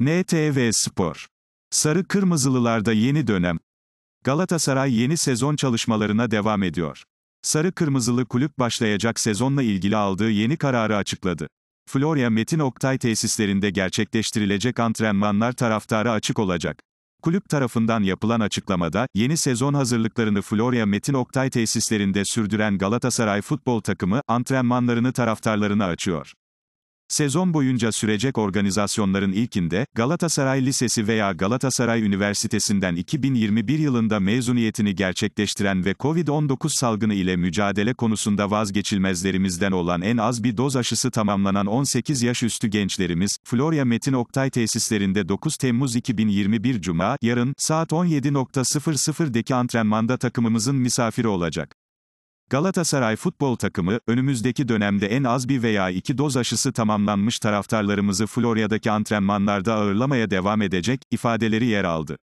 NTV Spor. Sarı Kırmızılılarda yeni dönem. Galatasaray yeni sezon çalışmalarına devam ediyor. Sarı Kırmızılı kulüp başlayacak sezonla ilgili aldığı yeni kararı açıkladı. Florya Metin Oktay tesislerinde gerçekleştirilecek antrenmanlar taraftarı açık olacak. Kulüp tarafından yapılan açıklamada, yeni sezon hazırlıklarını Florya Metin Oktay tesislerinde sürdüren Galatasaray futbol takımı, antrenmanlarını taraftarlarına açıyor. Sezon boyunca sürecek organizasyonların ilkinde, Galatasaray Lisesi veya Galatasaray Üniversitesi'nden 2021 yılında mezuniyetini gerçekleştiren ve COVID-19 salgını ile mücadele konusunda vazgeçilmezlerimizden olan en az bir doz aşısı tamamlanan 18 yaş üstü gençlerimiz, Florya Metin Oktay tesislerinde 9 Temmuz 2021 Cuma, yarın, saat 17.00'deki antrenmanda takımımızın misafiri olacak. Galatasaray futbol takımı, önümüzdeki dönemde en az bir veya iki doz aşısı tamamlanmış taraftarlarımızı Florya'daki antrenmanlarda ağırlamaya devam edecek, ifadeleri yer aldı.